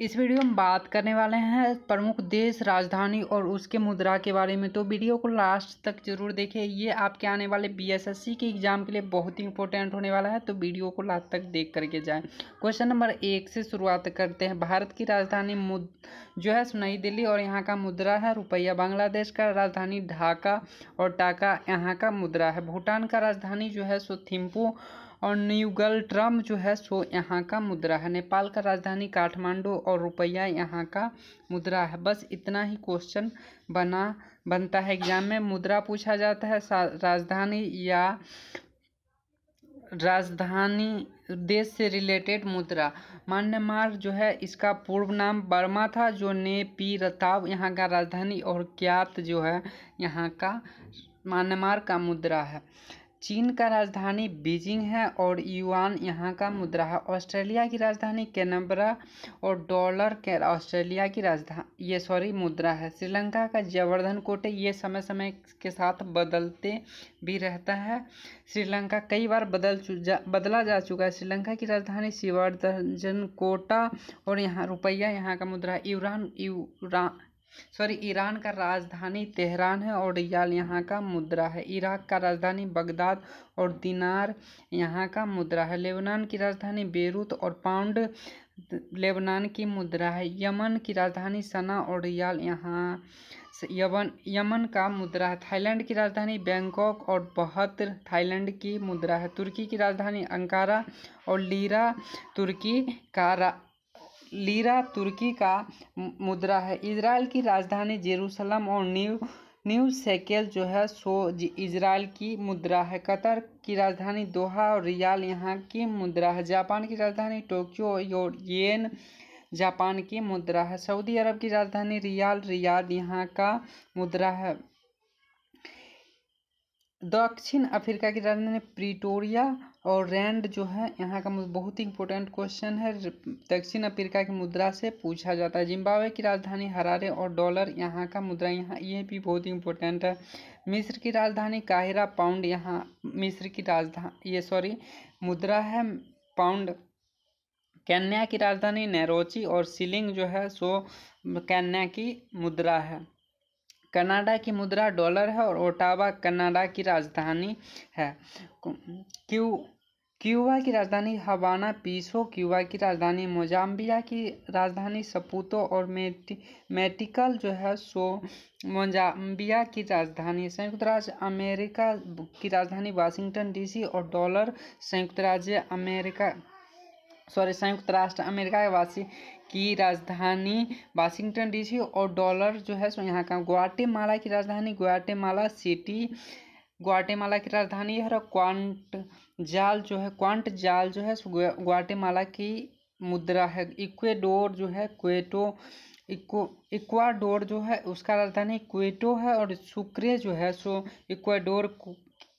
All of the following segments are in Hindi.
इस वीडियो में बात करने वाले हैं प्रमुख देश राजधानी और उसके मुद्रा के बारे में तो वीडियो को लास्ट तक जरूर देखें ये आपके आने वाले बीएसएससी के एग्जाम के लिए बहुत ही इंपॉर्टेंट होने वाला है तो वीडियो को लास्ट तक देख करके जाएं क्वेश्चन नंबर एक से शुरुआत करते हैं भारत की राजधानी मुद जो है नई दिल्ली और यहाँ का मुद्रा है रुपया बांग्लादेश का राजधानी ढाका और टाका यहाँ का मुद्रा है भूटान का राजधानी जो है सो थिम्पू और न्यूगल ड्रम जो है सो यहाँ का मुद्रा है नेपाल का राजधानी काठमांडू और रुपया यहाँ का मुद्रा है बस इतना ही क्वेश्चन बना बनता है एग्जाम में मुद्रा पूछा जाता है राजधानी या राजधानी देश से रिलेटेड मुद्रा म्यांमार जो है इसका पूर्व नाम बर्मा था जो ने पी रताव यहाँ का राजधानी और क्यात जो है यहाँ का म्यांमार का मुद्रा है चीन का राजधानी बीजिंग है और युआन यहाँ का मुद्रा है ऑस्ट्रेलिया की राजधानी कैनबरा और डॉलर ऑस्ट्रेलिया की राजधानी ये सॉरी मुद्रा है श्रीलंका का जवर्धन कोटे ये समय समय के साथ बदलते भी रहता है श्रीलंका कई बार बदल जा, बदला जा चुका है श्रीलंका की राजधानी शिवर्धन कोटा और यहाँ रुपया यहाँ का मुद्रा है यूरान यूरान सॉरी ईरान का राजधानी तेहरान है और रियाल यहाँ का मुद्रा है इराक का राजधानी बगदाद और दिनार यहाँ का मुद्रा है लेबनान की राजधानी बेरूत और पाउंड लेबनान की मुद्रा है यमन की राजधानी सना और रियाल यहाँ यमन यमन का मुद्रा है थाईलैंड की राजधानी बैंकॉक और बहत थाईलैंड की मुद्रा है तुर्की की राजधानी अंकारा और लीरा तुर्की का लीरा तुर्की का मुद्रा है इसराइल की राजधानी जेरूसलम और न्यू न्यू सेकेल जो है सो इसराइल की मुद्रा है कतर की राजधानी दोहा और रियाल यहाँ की मुद्रा है जापान की राजधानी टोक्यो और येन जापान की मुद्रा है सऊदी अरब की राजधानी रियाल रियाद यहाँ का मुद्रा है दक्षिण अफ्रीका की राजधानी प्रिटोरिया और रैंड जो है यहाँ का बहुत ही इंपॉर्टेंट क्वेश्चन है दक्षिण अफ्रीका की मुद्रा से पूछा जाता है जिम्बावे की राजधानी हरारे और डॉलर यहाँ का मुद्रा यहाँ ये भी बहुत ही इंपॉर्टेंट है मिस्र की राजधानी काहिरा पाउंड यहाँ मिस्र की राजधानी ये सॉरी मुद्रा है पाउंड कन्या की राजधानी नैरोची और सिलिंग जो है सो कन्या की मुद्रा है कनाडा की मुद्रा डॉलर है और ओटावा कनाडा की राजधानी है क्यू क्यूबा की राजधानी हवाना पीसो क्यूबा की राजधानी मोजाम्बिया की राजधानी सपूतो और मेटी मेटिकल जो है सो मोजाम्बिया की राजधानी संयुक्त राज्य अमेरिका की राजधानी वाशिंगटन डीसी और डॉलर संयुक्त राज्य अमेरिका सॉरी संयुक्त राष्ट्र अमेरिका के वासी की राजधानी वाशिंगटन डीसी और डॉलर जो है सो यहाँ का ग्वाटेमाला की राजधानी ग्वाटेमाला सिटी ग्वाटेमाला की राजधानी है और क्वांट जाल जो है क्वांट जाल जो है सो ग्वाटेमाला की मुद्रा है इक्वेडोर जो है क्वेटो इक्वाडोर जो है उसका राजधानी क्वेटो है और सुक्रे जो है सो इक्वाडोर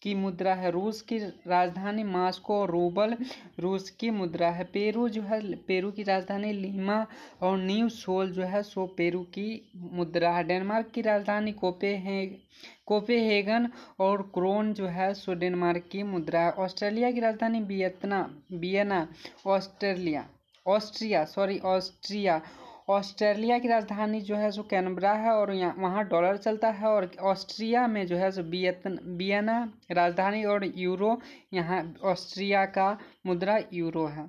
की मुद्रा है रूस की राजधानी मास्को और रूबल रूस की मुद्रा है पेरू जो है पेरू की राजधानी लीमा और न्यू सोल जो है सो पेरू की मुद्रा है डेनमार्क की राजधानी कोपे है कोपेहेगन और क्रोन जो है सो डेनमार्क की मुद्रा है ऑस्ट्रेलिया की राजधानी वियतना Vienna Australia Austria sorry Austria Australia की राजधानी जो है सो कैनबरा है और यहाँ वहाँ डॉलर चलता है और ऑस्ट्रिया में जो है सो बियतन बियना राजधानी और यूरो यहाँ ऑस्ट्रिया का मुद्रा यूरो है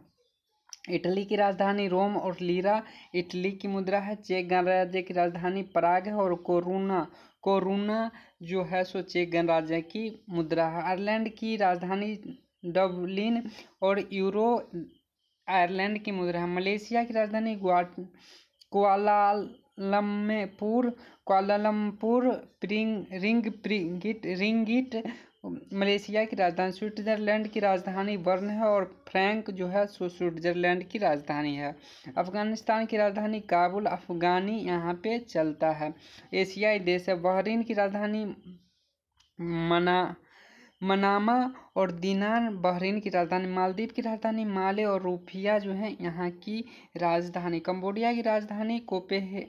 इटली की राजधानी रोम और लीरा इटली की मुद्रा है चेक गणराज्य की राजधानी पराग है और कोरोना कोरोना जो है सो चेक गणराज्य की मुद्रा है आयरलैंड की राजधानी डबलिन और यूरो आयरलैंड की मुद्रा है मलेशिया की राजधानी ग्वाट क्वालालमपुर क्वालालमपुर प्रिंग रिंग प्रिंगिट रिंगिट मलेशिया की राजधानी स्विट्जरलैंड की राजधानी बर्न है और फ्रैंक जो है सो स्विट्जरलैंड की राजधानी है अफगानिस्तान की राजधानी काबुल अफगानी यहाँ पे चलता है एशियाई देश है बहरीन की राजधानी मना मनामा और दीनार बहरीन की राजधानी मालदीव की राजधानी माले और रूफिया जो है यहाँ की राजधानी कम्बोडिया की राजधानी कोपेहे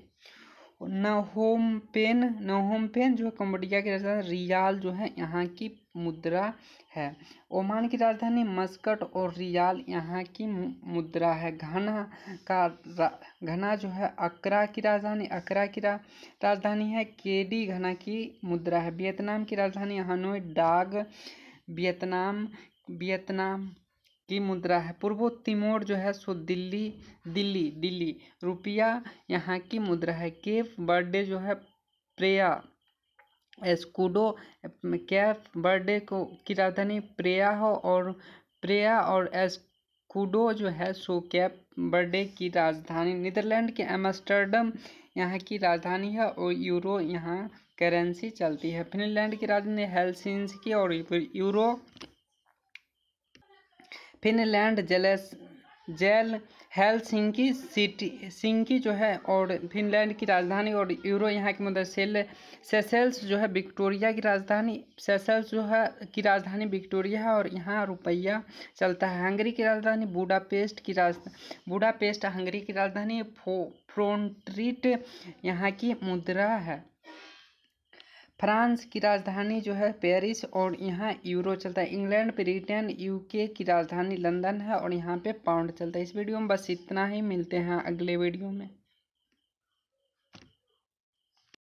नहोमपेन नहोमपेन जो है कम्बोडिया की राजधानी रियाल जो है यहाँ की मुद्रा है ओमान की राजधानी मस्कट और रियाल यहाँ की मुद्रा है घना का घना जो है अकरा की राजधानी अकरा की रा, राजधानी है केडी घना की मुद्रा है वियतनाम की राजधानी हनोई डाग वियतनाम वियतनाम की मुद्रा है पूर्व तिमोर जो है सो दिल्ली दिल्ली दिल्ली रुपया यहाँ की मुद्रा है केफ बर्थडे जो है प्रेया एस्कुडो कैफ बर्थडे को की राजधानी प्रेया हो और प्रेया और एस्कुडो जो है सो कैफ बर्थडे की राजधानी नीदरलैंड के एम्स्टर्डम यहाँ की राजधानी है और यूरो यहाँ करेंसी चलती है फिनलैंड की राजधानी हेलसिंस की और यूरो फिनलैंड जलेस जेल हेलसिंकी सिटी सिंकी जो है और फिनलैंड की राजधानी और यूरो यहाँ की मतलब सेल सेसेल्स जो है विक्टोरिया की राजधानी सेसेल्स जो है की राजधानी विक्टोरिया है और यहाँ रुपया चलता है हंगरी की राजधानी बूडापेस्ट की राज बूडापेस्ट हंगरी की राजधानी फो फ्रोन्ट्रीट यहाँ की मुद्रा है फ्रांस की राजधानी जो है पेरिस और यहाँ यूरो चलता है इंग्लैंड ब्रिटेन यूके की राजधानी लंदन है और यहाँ पे पाउंड चलता है इस वीडियो में बस इतना ही मिलते हैं अगले वीडियो में